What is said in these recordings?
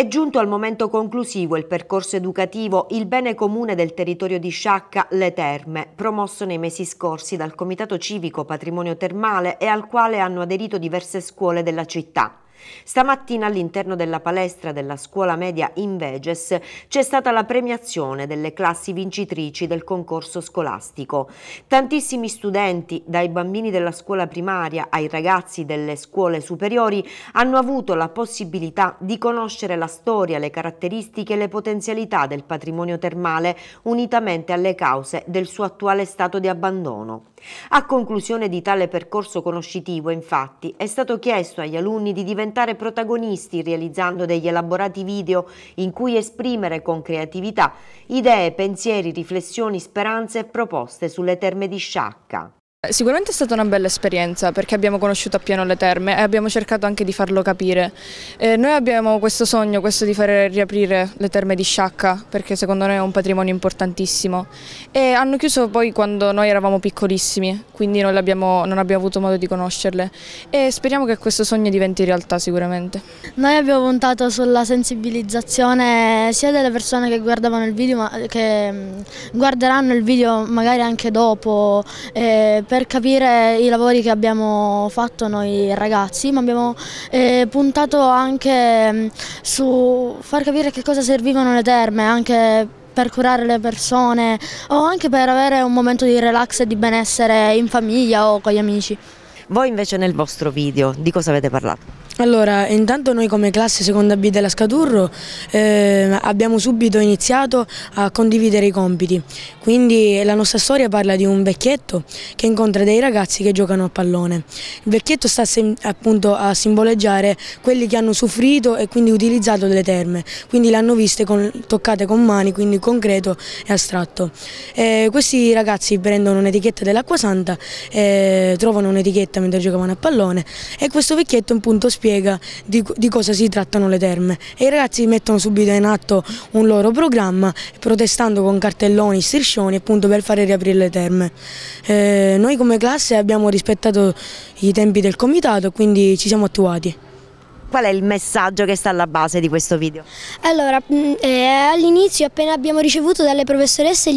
È giunto al momento conclusivo il percorso educativo Il bene comune del territorio di Sciacca, le terme, promosso nei mesi scorsi dal Comitato Civico Patrimonio Termale e al quale hanno aderito diverse scuole della città. Stamattina all'interno della palestra della scuola media Inveges c'è stata la premiazione delle classi vincitrici del concorso scolastico. Tantissimi studenti, dai bambini della scuola primaria ai ragazzi delle scuole superiori, hanno avuto la possibilità di conoscere la storia, le caratteristiche e le potenzialità del patrimonio termale unitamente alle cause del suo attuale stato di abbandono. A conclusione di tale percorso conoscitivo, infatti, è stato chiesto agli alunni di diventare diventare protagonisti realizzando degli elaborati video in cui esprimere con creatività idee, pensieri, riflessioni, speranze e proposte sulle terme di Sciacca. Eh, sicuramente è stata una bella esperienza perché abbiamo conosciuto appieno le terme e abbiamo cercato anche di farlo capire. Eh, noi abbiamo questo sogno, questo di fare riaprire le terme di Sciacca perché secondo noi è un patrimonio importantissimo e hanno chiuso poi quando noi eravamo piccolissimi, quindi non abbiamo, non abbiamo avuto modo di conoscerle e speriamo che questo sogno diventi realtà sicuramente. Noi abbiamo puntato sulla sensibilizzazione sia delle persone che guardavano il video ma che mm, guarderanno il video magari anche dopo eh, per capire i lavori che abbiamo fatto noi ragazzi, ma abbiamo eh, puntato anche mm, su far capire che cosa servivano le terme, anche per curare le persone o anche per avere un momento di relax e di benessere in famiglia o con gli amici. Voi invece nel vostro video di cosa avete parlato? Allora, intanto noi come classe seconda B della Scaturro eh, abbiamo subito iniziato a condividere i compiti, quindi la nostra storia parla di un vecchietto che incontra dei ragazzi che giocano a pallone. Il vecchietto sta appunto a simboleggiare quelli che hanno soffrito e quindi utilizzato delle terme, quindi le hanno viste con, toccate con mani, quindi concreto e astratto. Eh, questi ragazzi prendono un'etichetta dell'acqua santa, eh, trovano un'etichetta mentre giocavano a pallone e questo vecchietto appunto spiega spiega di, di, cosa si trattano le terme e i ragazzi mettono subito in atto un loro programma protestando con cartelloni, striscioni appunto per fare riaprire le terme. Eh, noi come classe abbiamo rispettato i tempi del comitato quindi ci siamo attuati. Qual è il messaggio che sta alla base di questo video? Allora, mm, eh, all'inizio appena abbiamo ricevuto dalle professoresse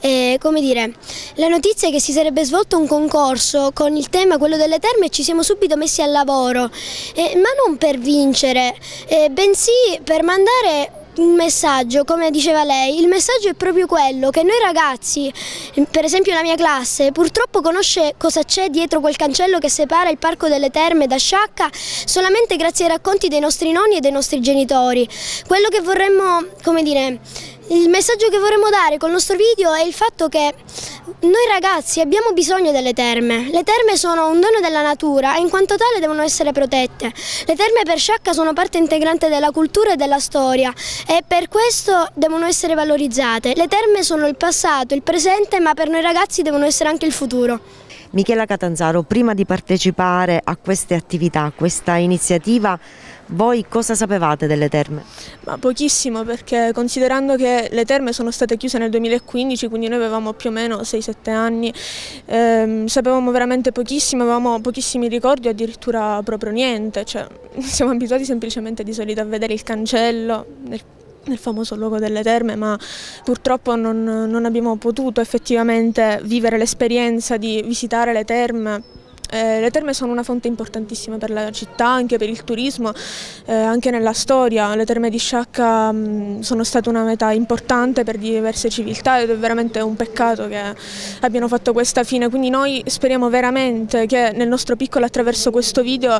eh, come dire, la notizia che si sarebbe svolto un concorso con il tema quello delle terme e ci siamo subito messi al lavoro, eh, ma non per vincere, eh, bensì per mandare un messaggio, come diceva lei, il messaggio è proprio quello che noi ragazzi, per esempio la mia classe, purtroppo conosce cosa c'è dietro quel cancello che separa il Parco delle Terme da Sciacca solamente grazie ai racconti dei nostri nonni e dei nostri genitori. Quello che vorremmo, come dire, il messaggio che vorremmo dare con il nostro video è il fatto che noi ragazzi abbiamo bisogno delle terme. Le terme sono un dono della natura e in quanto tale devono essere protette. Le terme per Sciacca sono parte integrante della cultura e della storia e per questo devono essere valorizzate. Le terme sono il passato, il presente, ma per noi ragazzi devono essere anche il futuro. Michela Catanzaro, prima di partecipare a queste attività, a questa iniziativa, voi cosa sapevate delle terme? Ma pochissimo perché considerando che le terme sono state chiuse nel 2015, quindi noi avevamo più o meno 6-7 anni, ehm, sapevamo veramente pochissimo, avevamo pochissimi ricordi o addirittura proprio niente, cioè, siamo abituati semplicemente di solito a vedere il cancello nel nel famoso luogo delle terme, ma purtroppo non, non abbiamo potuto effettivamente vivere l'esperienza di visitare le terme eh, le terme sono una fonte importantissima per la città, anche per il turismo, eh, anche nella storia. Le terme di Sciacca mh, mm, sono state una metà importante per diverse civiltà ed è veramente un peccato che abbiano fatto questa fine. Quindi noi speriamo veramente che nel nostro piccolo attraverso questo video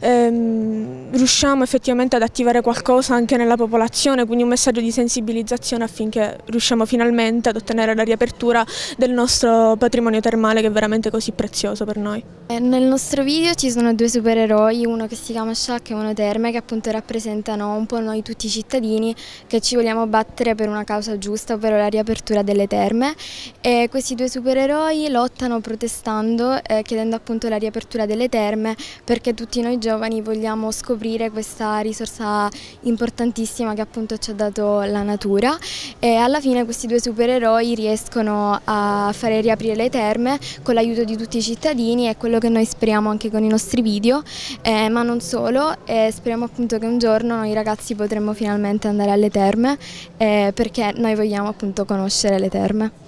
ehm, riusciamo effettivamente ad attivare qualcosa anche nella popolazione, quindi un messaggio di sensibilizzazione affinché riusciamo finalmente ad ottenere la riapertura del nostro patrimonio termale che è veramente così prezioso per noi. Eh, nel nostro video ci sono due supereroi, uno che si chiama Shaq e uno Terme, che appunto rappresentano un po' noi tutti i cittadini che ci vogliamo battere per una causa giusta, ovvero la riapertura delle terme. E questi due supereroi lottano protestando, eh, chiedendo appunto la riapertura delle terme, perché tutti noi giovani vogliamo scoprire questa risorsa importantissima che appunto ci ha dato la natura. E alla fine questi due supereroi riescono a fare riaprire le terme con l'aiuto di tutti i cittadini e quello quello che noi speriamo anche con i nostri video, eh, ma non solo, eh, speriamo appunto che un giorno noi ragazzi potremo finalmente andare alle terme eh, perché noi vogliamo appunto conoscere le terme.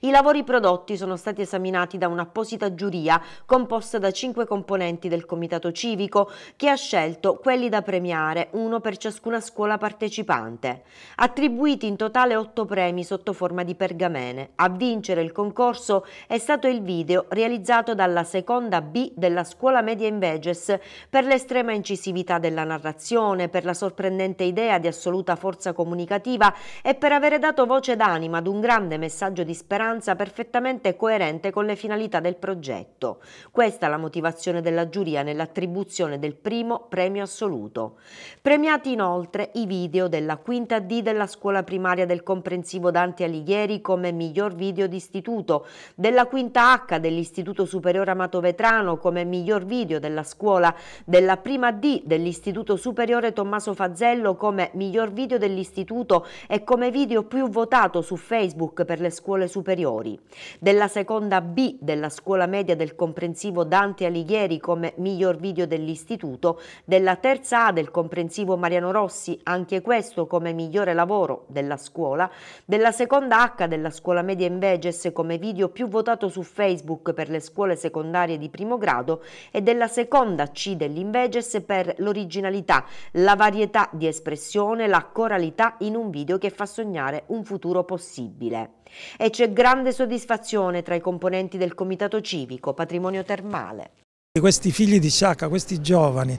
I lavori prodotti sono stati esaminati da un'apposita giuria composta da cinque componenti del Comitato Civico che ha scelto quelli da premiare, uno per ciascuna scuola partecipante. Attribuiti in totale otto premi sotto forma di pergamene. A vincere il concorso è stato il video realizzato dalla seconda B della scuola media in Veges per l'estrema incisività della narrazione, per la sorprendente idea di assoluta forza comunicativa e per avere dato voce d'anima ad un grande messaggio di speranza speranza perfettamente coerente con le finalità del progetto. Questa è la motivazione della giuria nell'attribuzione del primo premio assoluto. Premiati inoltre i video della quinta D della scuola primaria del comprensivo Dante Alighieri come miglior video d'istituto, della quinta H dell'Istituto Superiore Amato Vetrano come miglior video della scuola, della prima D dell'Istituto Superiore Tommaso Fazzello come miglior video dell'istituto e come video più votato su Facebook per le scuole superiori superiori, della seconda B della scuola media del comprensivo Dante Alighieri come miglior video dell'istituto, della terza A del comprensivo Mariano Rossi, anche questo come migliore lavoro della scuola, della seconda H della scuola media Inveges come video più votato su Facebook per le scuole secondarie di primo grado e della seconda C dell'Inveges per l'originalità, la varietà di espressione, la coralità in un video che fa sognare un futuro possibile. E c'è grande soddisfazione tra i componenti del Comitato Civico Patrimonio Termale. Questi figli di Sciacca, questi giovani,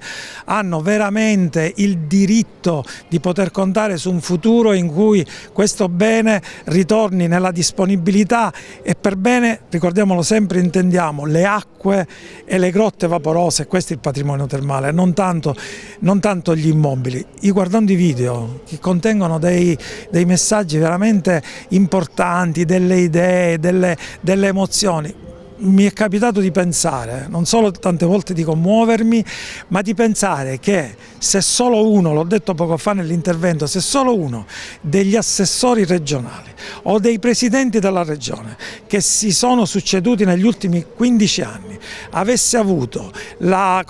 hanno veramente il diritto di poter contare su un futuro in cui questo bene ritorni nella disponibilità e per bene, ricordiamolo sempre, intendiamo le acque e le grotte vaporose, questo è il patrimonio termale, non tanto, non tanto gli immobili. Io guardando i video che contengono dei, dei messaggi veramente importanti, delle idee, delle, delle emozioni, mi è capitato di pensare, non solo tante volte di commuovermi, ma di pensare che se solo uno, l'ho detto poco fa nell'intervento, se solo uno degli assessori regionali o dei presidenti della regione che si sono succeduti negli ultimi 15 anni avesse avuto la,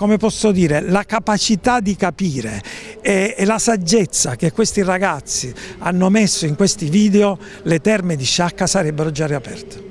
dire, la capacità di capire e, e la saggezza che questi ragazzi hanno messo in questi video, le terme di Sciacca sarebbero già riaperte.